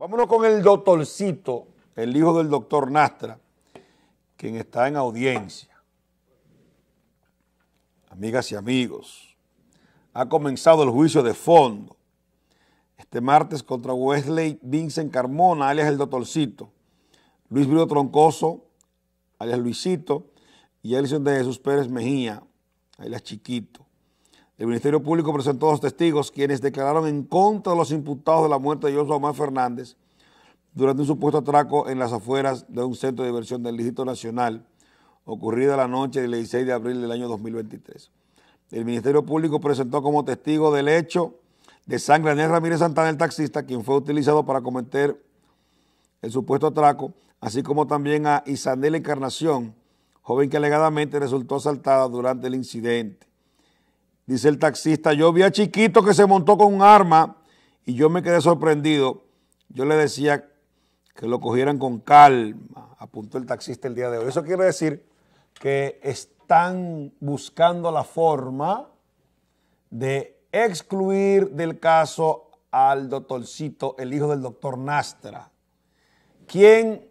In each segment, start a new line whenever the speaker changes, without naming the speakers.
Vámonos con el doctorcito, el hijo del doctor Nastra, quien está en audiencia. Amigas y amigos, ha comenzado el juicio de fondo este martes contra Wesley Vincent Carmona, alias el doctorcito, Luis Brito Troncoso, alias Luisito, y Elson de Jesús Pérez Mejía, alias Chiquito. El Ministerio Público presentó a los testigos quienes declararon en contra de los imputados de la muerte de Joshua Omar Fernández durante un supuesto atraco en las afueras de un centro de diversión del Distrito Nacional ocurrida la noche del 16 de abril del año 2023. El Ministerio Público presentó como testigo del hecho de sangre a Ramírez Santana, el taxista, quien fue utilizado para cometer el supuesto atraco, así como también a Isanel Encarnación, joven que alegadamente resultó asaltada durante el incidente. Dice el taxista, yo vi a Chiquito que se montó con un arma y yo me quedé sorprendido. Yo le decía que lo cogieran con calma, apuntó el taxista el día de hoy. Eso quiere decir que están buscando la forma de excluir del caso al doctorcito, el hijo del doctor Nastra, quien,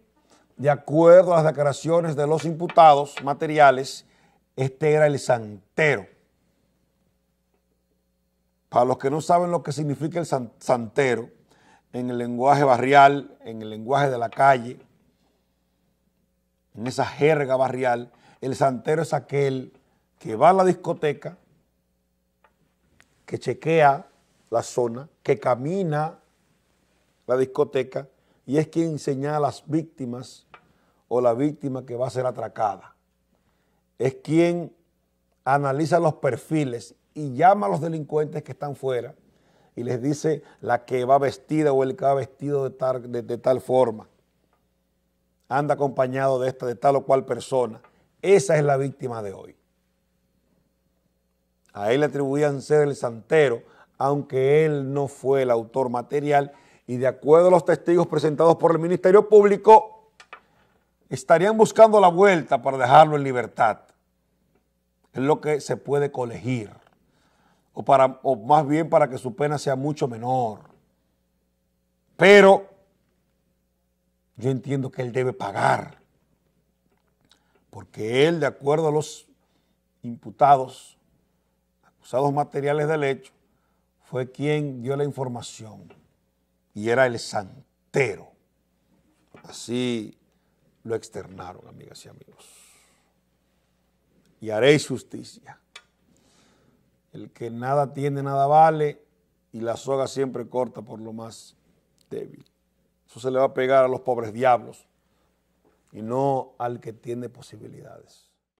de acuerdo a las declaraciones de los imputados materiales, este era el santero. Para los que no saben lo que significa el santero en el lenguaje barrial, en el lenguaje de la calle, en esa jerga barrial, el santero es aquel que va a la discoteca, que chequea la zona, que camina la discoteca y es quien señala a las víctimas o la víctima que va a ser atracada. Es quien analiza los perfiles y llama a los delincuentes que están fuera y les dice la que va vestida o el que va vestido de tal, de, tal forma, anda acompañado de esta, de tal o cual persona. Esa es la víctima de hoy. A él le atribuían ser el santero, aunque él no fue el autor material, y de acuerdo a los testigos presentados por el Ministerio Público, estarían buscando la vuelta para dejarlo en libertad. Es lo que se puede colegir o, para, o más bien para que su pena sea mucho menor. Pero yo entiendo que él debe pagar, porque él, de acuerdo a los imputados, acusados materiales del hecho, fue quien dio la información y era el santero. Así lo externaron, amigas y amigos. Y haréis justicia. El que nada tiene, nada vale, y la soga siempre corta por lo más débil. Eso se le va a pegar a los pobres diablos y no al que tiene posibilidades.